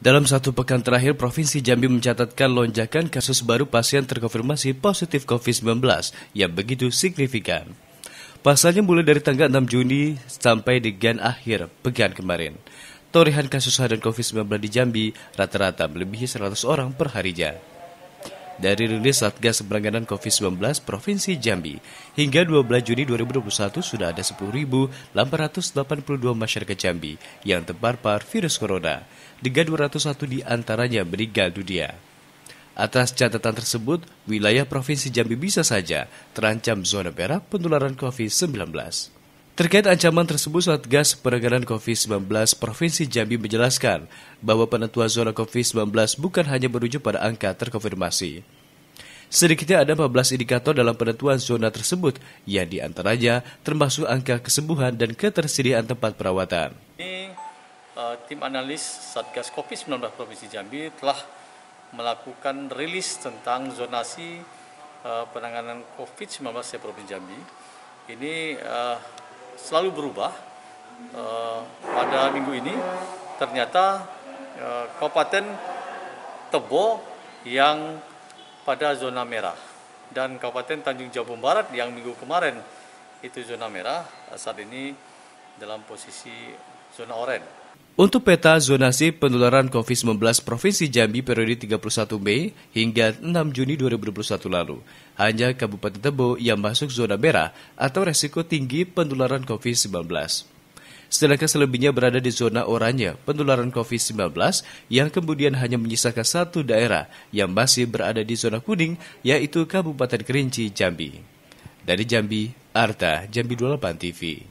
Dalam satu pekan terakhir, Provinsi Jambi mencatatkan lonjakan kasus baru pasien terkonfirmasi positif COVID-19 yang begitu signifikan. Pasalnya mulai dari tanggal 6 Juni sampai dengan akhir pekan kemarin. Torehan kasus harian COVID-19 di Jambi rata-rata melebihi 100 orang per harinya. Dari rilis Satgas Penanganan COVID-19 Provinsi Jambi, hingga 12 Juni 2021 sudah ada 10.882 masyarakat Jambi yang terpapar virus corona, dengan 201 antaranya meninggal dunia. Atas catatan tersebut, wilayah Provinsi Jambi bisa saja terancam zona merah penularan COVID-19. Terkait ancaman tersebut, Satgas Penanganan COVID-19 Provinsi Jambi menjelaskan bahwa penentuan zona COVID-19 bukan hanya berujung pada angka terkonfirmasi. Sedikitnya ada 14 indikator dalam penentuan zona tersebut, yang diantaranya termasuk angka kesembuhan dan ketersediaan tempat perawatan. Ini, uh, tim analis Satgas COVID-19 Provinsi Jambi telah melakukan rilis tentang zonasi uh, penanganan COVID-19 di Provinsi Jambi. Ini uh, selalu berubah. E, pada minggu ini ternyata e, Kabupaten Tebo yang pada zona merah dan Kabupaten Tanjung Jabung Barat yang minggu kemarin itu zona merah saat ini dalam posisi zona oranye. Untuk peta zonasi penularan COVID-19 Provinsi Jambi periode 31 Mei hingga 6 Juni 2021 lalu, hanya Kabupaten Tebo yang masuk zona merah atau resiko tinggi penularan COVID-19. Sedangkan selebihnya berada di zona oranye penularan COVID-19 yang kemudian hanya menyisakan satu daerah yang masih berada di zona kuning yaitu Kabupaten Kerinci, Jambi. Dari Jambi, Arta, Jambi 28 TV.